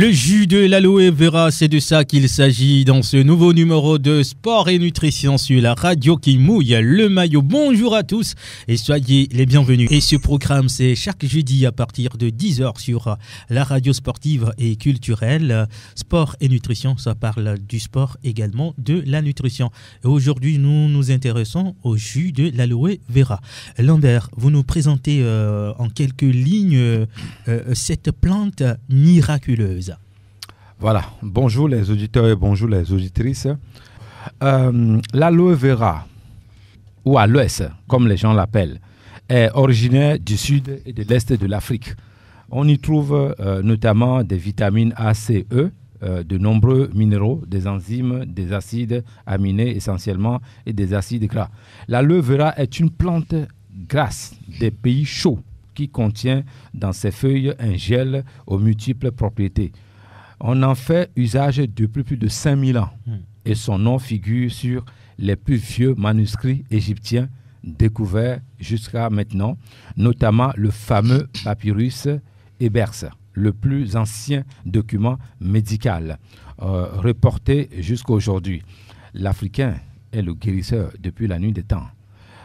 Le jus de l'aloe vera, c'est de ça qu'il s'agit dans ce nouveau numéro de Sport et Nutrition sur la radio qui mouille le maillot. Bonjour à tous et soyez les bienvenus. Et ce programme, c'est chaque jeudi à partir de 10h sur la radio sportive et culturelle. Sport et Nutrition, ça parle du sport également de la nutrition. Et aujourd'hui, nous nous intéressons au jus de l'aloe vera. Lambert, vous nous présentez euh, en quelques lignes euh, euh, cette plante miraculeuse. Voilà, bonjour les auditeurs et bonjour les auditrices. Euh, l'aloe vera, ou aloès, comme les gens l'appellent, est originaire du sud et de l'est de l'Afrique. On y trouve euh, notamment des vitamines A, C, E, euh, de nombreux minéraux, des enzymes, des acides aminés essentiellement et des acides gras. L'aloe vera est une plante grasse des pays chauds qui contient dans ses feuilles un gel aux multiples propriétés. On en fait usage depuis plus de 5000 ans hmm. et son nom figure sur les plus vieux manuscrits égyptiens découverts jusqu'à maintenant, notamment le fameux papyrus Ebers, le plus ancien document médical euh, reporté jusqu'à aujourd'hui. L'Africain est le guérisseur depuis la nuit des temps.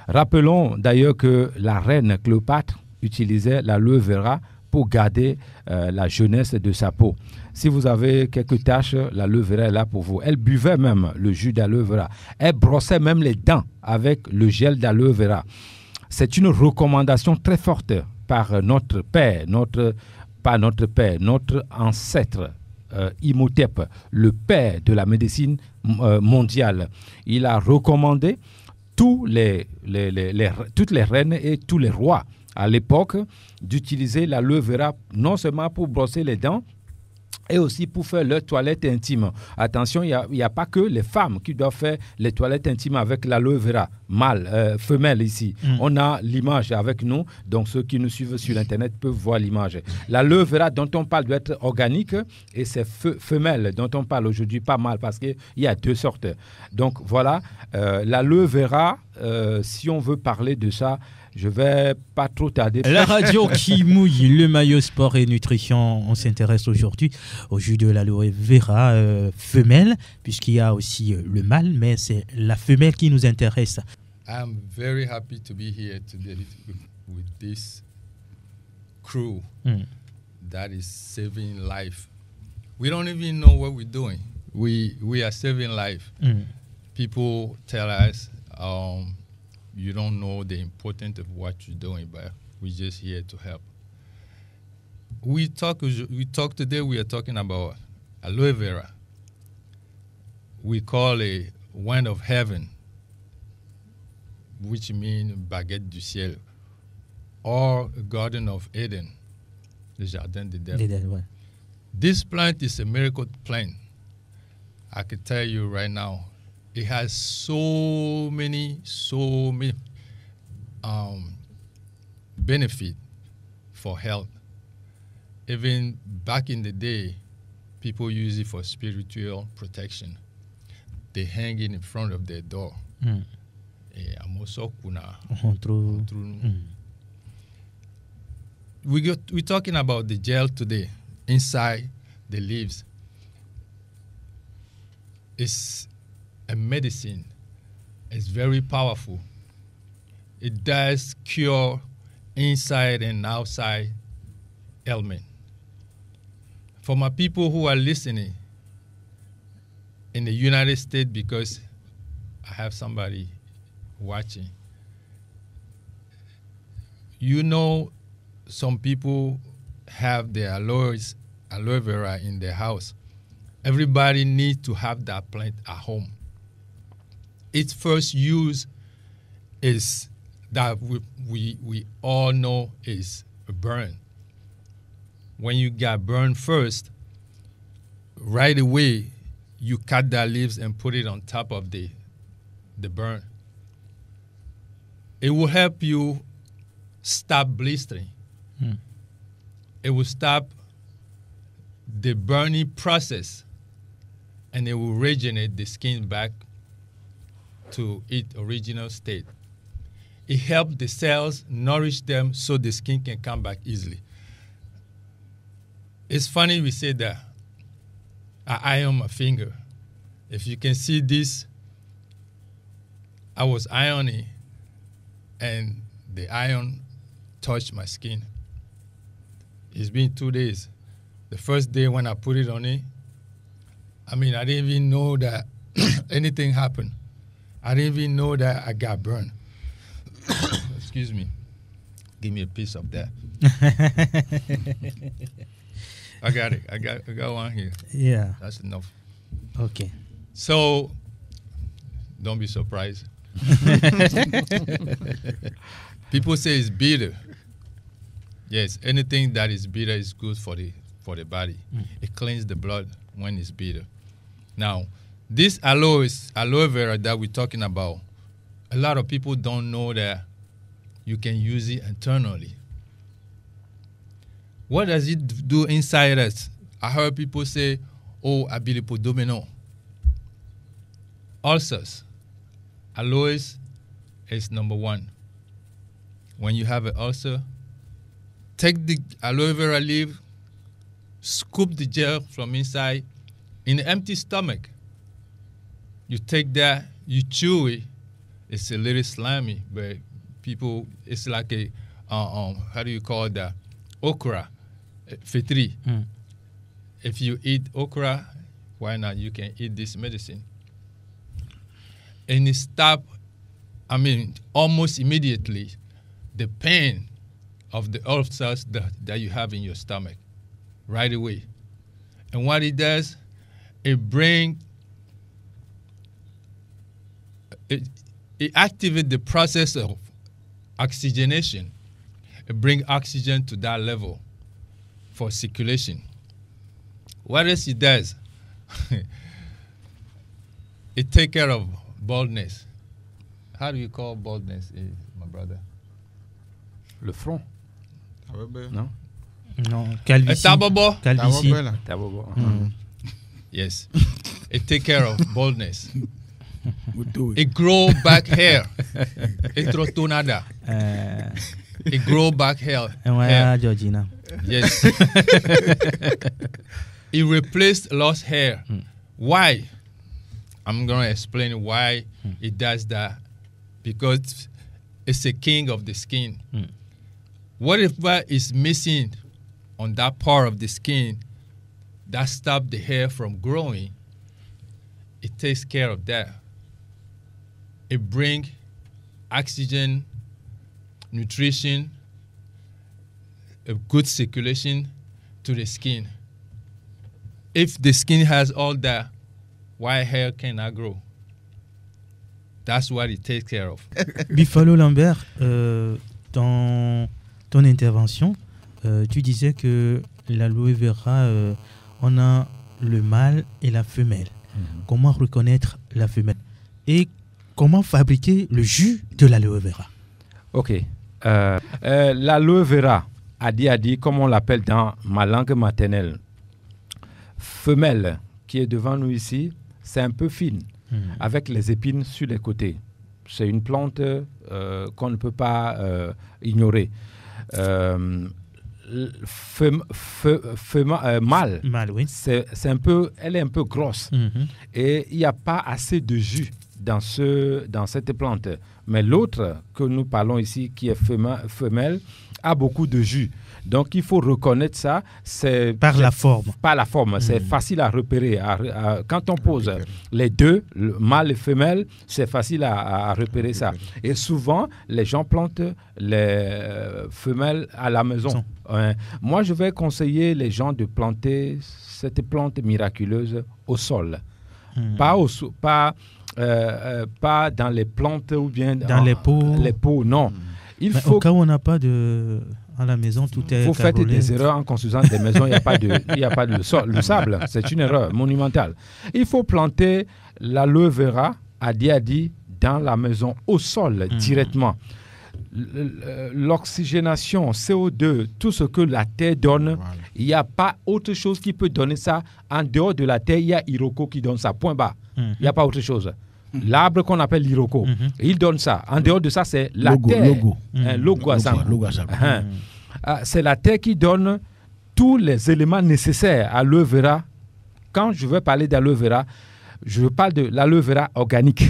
Rappelons d'ailleurs que la reine Cléopâtre utilisait la levera pour garder euh, la jeunesse de sa peau. Si vous avez quelques taches, la vera est là pour vous. Elle buvait même le jus d'aloe vera. Elle brossait même les dents avec le gel d'aloe vera. C'est une recommandation très forte par notre père, notre, pas notre père, notre ancêtre euh, Imhotep, le père de la médecine euh, mondiale. Il a recommandé tous les, toutes les reines et tous les rois à l'époque d'utiliser la levera non seulement pour brosser les dents, et aussi pour faire leur toilette intime. Attention, il n'y a, a, pas que les femmes qui doivent faire les toilettes intimes avec la vera, mâle, euh, femelle ici. Mm. On a l'image avec nous, donc ceux qui nous suivent sur Internet peuvent voir l'image. L'aloe vera dont on parle doit être organique et c'est femelle dont on parle aujourd'hui, pas mal parce qu'il y a deux sortes. Donc voilà, euh, la l'aloe euh, si on veut parler de ça, je vais pas trop tarder. La radio qui mouille, le maillot sport et nutrition. On s'intéresse aujourd'hui au jus de l'aloe vera euh, femelle, puisqu'il y a aussi euh, le mâle, mais c'est la femelle qui nous intéresse. I'm very happy to be here today with this crew mm. that is saving life. We don't even know what we're doing. We we are saving life. Mm. People tell us um, you don't know the importance of what you're doing, but we're just here to help. We talk, we talk today, we are talking about aloe vera. We call it wine of heaven, which means baguette du ciel, or garden of Eden, the jardin de Devil. This plant is a miracle plant. I can tell you right now, it has so many, so many um, benefit for health. Even back in the day, people use it for spiritual protection. They hang it in front of their door. Mm. Mm. We got, we're talking about the gel today, inside the leaves. It's a medicine. is very powerful. It does cure inside and outside ailment. For my people who are listening in the United States, because I have somebody watching, you know, some people have their aloes, aloe vera in their house. Everybody needs to have that plant at home its first use is that we, we, we all know is burn. When you got burned first, right away you cut the leaves and put it on top of the the burn. It will help you stop blistering. Hmm. It will stop the burning process and it will regenerate the skin back to its original state. It helps the cells nourish them so the skin can come back easily. It's funny we say that. I iron my finger. If you can see this, I was ironing and the iron touched my skin. It's been two days. The first day when I put it on it, I mean, I didn't even know that anything happened. I didn't even know that I got burned. Excuse me. Give me a piece of that. I got it. I got I got one here. Yeah. That's enough. Okay. So don't be surprised. People say it's bitter. Yes, anything that is bitter is good for the for the body. Mm. It cleans the blood when it's bitter. Now, this aloe is aloe vera that we're talking about. A lot of people don't know that you can use it internally. What does it do inside us? I heard people say, "Oh, abilipodomino." Ulcers. Aloe is number one. When you have an ulcer, take the aloe vera leaf, scoop the gel from inside in an empty stomach you take that, you chew it. It's a little slimy, but people, it's like a, uh, um, how do you call that? Okra, eh, fitri. Mm. If you eat okra, why not? You can eat this medicine. And it stop. I mean, almost immediately, the pain of the ulcers that, that you have in your stomach right away. And what it does, it brings it, it activates the process of oxygenation. It brings oxygen to that level for circulation. What else it does? it take care of baldness. How do you call baldness, eh, my brother? Le front. No. No. ben. Non. Non. Calvitie. Tabobo. Eh, Tabobo. Mm. yes. It take care of baldness. It grow back hair. It tu nada. Eh. It grow back hair. And why hair. Georgina? Yes. it replaced lost hair. Mm. Why? I'm gonna explain why mm. it does that. Because it's a king of the skin. Mm. Whatever is missing on that part of the skin that stop the hair from growing, it takes care of that. it bring oxygen, nutrition, a good circulation to the skin. If the skin has all that, why hair cannot grow? That's what it takes care of. Buffalo Lambert, euh, dans ton intervention, euh, tu disais que l'aloe vera, on euh, a le mâle et la femelle. Mm-hmm. Comment reconnaître la femelle comment fabriquer le jus de l'aloe vera. Ok. Euh, euh, l'aloe vera, adi adi, comme on l'appelle dans ma langue maternelle, femelle qui est devant nous ici, c'est un peu fine, hmm. avec les épines sur les côtés. C'est une plante euh, qu'on ne peut pas ignorer. mâle, c'est un peu, elle est un peu grosse hmm. et il n'y a pas assez de jus dans, ce, dans cette plante. Mais l'autre que nous parlons ici, qui est femelle, a beaucoup de jus. Donc il faut reconnaître ça. C'est par la forme. Par la forme, c'est hmm. facile à repérer. quand on pose les deux, le mâle et femelle, c'est facile à, repérer, ça. Et souvent, les gens plantent les euh, femelles à la maison. moi, je vais conseiller les gens de planter cette plante miraculeuse au sol. Hmm. Pas, au, pas euh, euh, pas dans les plantes ou bien dans, les pots. Les pots, non. Il faut au cas où on n'a pas de à la maison, tout est. Vous faites des erreurs en construisant des maisons, il n'y a pas de, a pas de le sable. C'est une erreur monumentale. Il faut planter l'aloe vera à Diadi dans la maison, au sol hmm. directement. L'oxygénation, CO2, tout ce que la terre donne, il n'y a pas autre chose qui peut donner ça. En dehors de la terre, il y a Iroko qui donne ça. Point bas. Mm-hmm. Il n'y a pas autre chose. Mm-hmm. L'arbre qu'on appelle l'iroko, mm-hmm. il donne ça. En dehors de ça, c'est la terre. Logo. Hein, logo, logo hein. ah, c'est la terre qui donne tous les éléments nécessaires à l'œuvre Quand je veux parler d'aloe vera, je parle de l'aloe vera organique.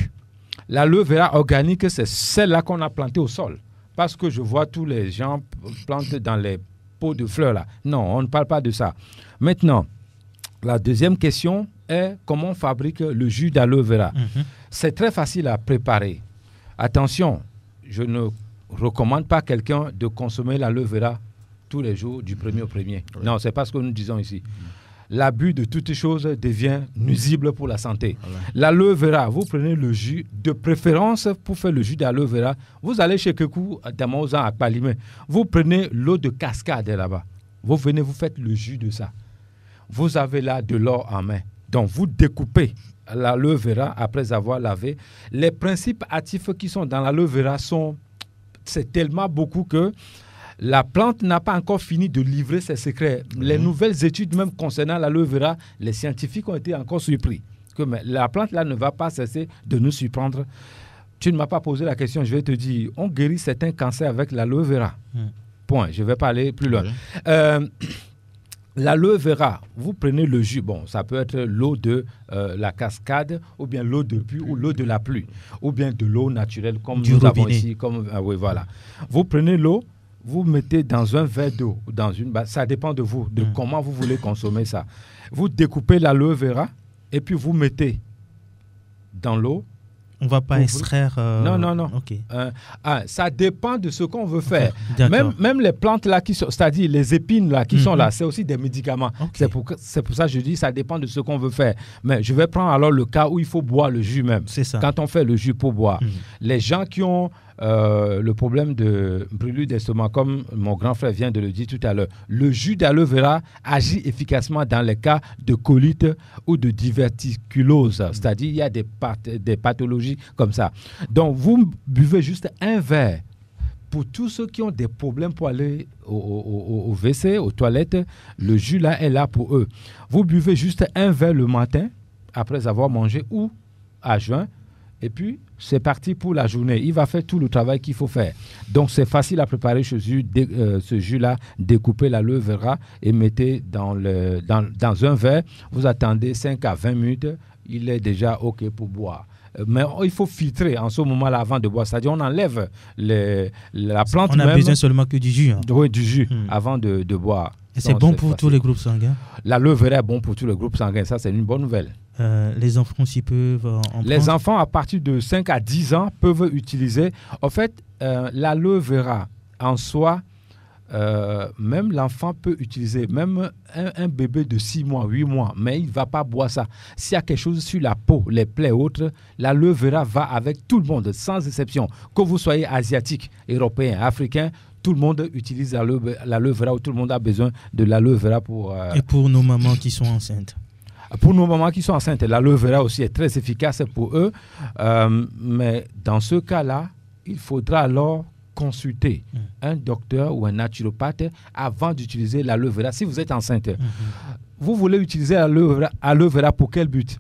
L'aloe vera organique, c'est celle-là qu'on a plantée au sol. Parce que je vois tous les gens planter dans les pots de fleurs là. Non, on ne parle pas de ça. Maintenant, la deuxième question, est comment on fabrique le jus d'aloe vera. Mhm. C'est très facile à préparer. Attention, je ne recommande pas quelqu'un de consommer l'aloe vera tous les jours du premier au premier. Non, c'est pas ce que nous disons ici. L'abus de toutes choses devient nuisible pour la santé. L'aloe vera, vous prenez le jus, de préférence pour faire le jus d'aloe vera, vous allez chez Kekou, Damaoza, à Palimé, vous prenez l'eau de cascade là-bas. Vous venez, vous faites le jus de ça. Vous avez là de l'or en main donc vous découpez la levera après avoir lavé. Les principes actifs qui sont dans la levera sont c'est tellement beaucoup que la plante n'a pas encore fini de livrer ses secrets. Les mhm. nouvelles études même concernant la levera, les scientifiques ont été encore surpris la plante là ne va pas cesser de nous surprendre. Tu ne m'as pas posé la question, je vais te dire, on guérit certains cancers avec la levera. Mhm. Point, je ne vais pas aller plus loin. Euh, la levera, vous prenez le jus, bon, ça peut être l'eau de euh, la cascade, ou bien l'eau de pluie, ou l'eau de la pluie, ou bien de l'eau naturelle comme nous avons ici, comme ah voilà. Vous prenez l'eau, vous mettez dans un verre d'eau, dans une, ça dépend de vous, de mm. comment vous voulez consommer ça. Vous découpez la levera et puis vous mettez dans l'eau on va pas extraire. Euh, non, non, non. Euh, ah, ça dépend de ce qu'on veut faire. Même, même les plantes là qui sont, c'est-à-dire les épines là qui sont là, mhm. c'est aussi des médicaments. C'est pour, c'est pour ça que je dis ça dépend de ce qu'on veut faire. Mais je vais prendre alors le cas où il faut boire le jus même. C'est ça. Quand on fait le jus pour boire, mhm. les gens qui ont euh, le problème de brûlure d'estomac, comme mon grand frère vient de le dire tout à l'heure. Le jus d'aloe vera agit efficacement dans les cas de colite ou de diverticulose, c'est-à-dire il y a des, des pathologies comme ça. Donc vous buvez juste un verre pour tous ceux qui ont des problèmes pour aller au, WC, aux toilettes, le jus là est là pour eux. Vous buvez juste un verre le matin après avoir mangé ou à jeun, et puis c'est parti pour la journée. Il va faire tout le travail qu'il faut faire. Donc c'est facile à préparer ce jus, euh, ce jus là, découper la levure et mettez dans un verre. Vous attendez 5 à 20 minutes, il est déjà ok pour boire euh, mais il faut filtrer en ce moment-là avant de boire. C'est-à-dire, on enlève la plante. On a besoin seulement que du jus. Hein. Oui, du jus hmm. avant de, boire. Et c'est bon pour tous les groupes sanguins La levure est bon pour tous les groupes sanguins. Ça, c'est une bonne nouvelle. Euh, les enfants s'y peuvent en Les enfants à partir de 5 à 10 ans peuvent utiliser. En fait, la euh, l'aloe vera en soi, euh, même l'enfant peut utiliser, même un, bébé de 6 mois, 8 mois, mais il ne va pas boire ça. S'il y a quelque chose sur la peau, les plaies autres, la vera va avec tout le monde, sans exception. Que vous soyez asiatique, européen, africain, tout le monde utilise la vera ou tout le monde a besoin de la vera pour... Et pour nos mamans qui sont enceintes pour nos mamans qui sont enceintes, la levera aussi est très efficace pour eux. Euh, mais dans ce cas-là, il faudra alors consulter mm. un docteur ou un naturopathe avant d'utiliser la levera. Si vous êtes enceinte, mm-hmm. vous voulez utiliser la levera pour quel but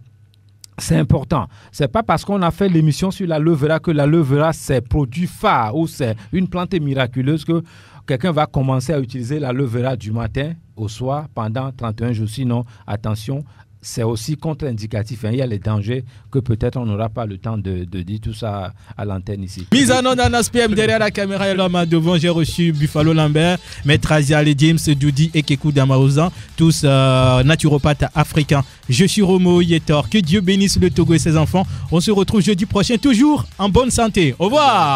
c'est important. Ce n'est pas parce qu'on a fait l'émission sur la levera que la levera c'est produit phare ou c'est une plante miraculeuse que quelqu'un va commencer à utiliser la levera du matin au soir pendant 31 jours. Sinon, attention, c'est aussi contre-indicatif. Hein. Il y a les dangers que peut-être on n'aura pas le temps de, dire tout ça à, l'antenne ici. Mise en onde PM derrière la caméra et l'homme devant. J'ai reçu Buffalo Lambert, Maître les James Doudi et Kekou Damaouzan, tous euh, naturopathes africains. Je suis Romo Yetor. Que Dieu bénisse le Togo et ses enfants. On se retrouve jeudi prochain, toujours en bonne santé. Au revoir.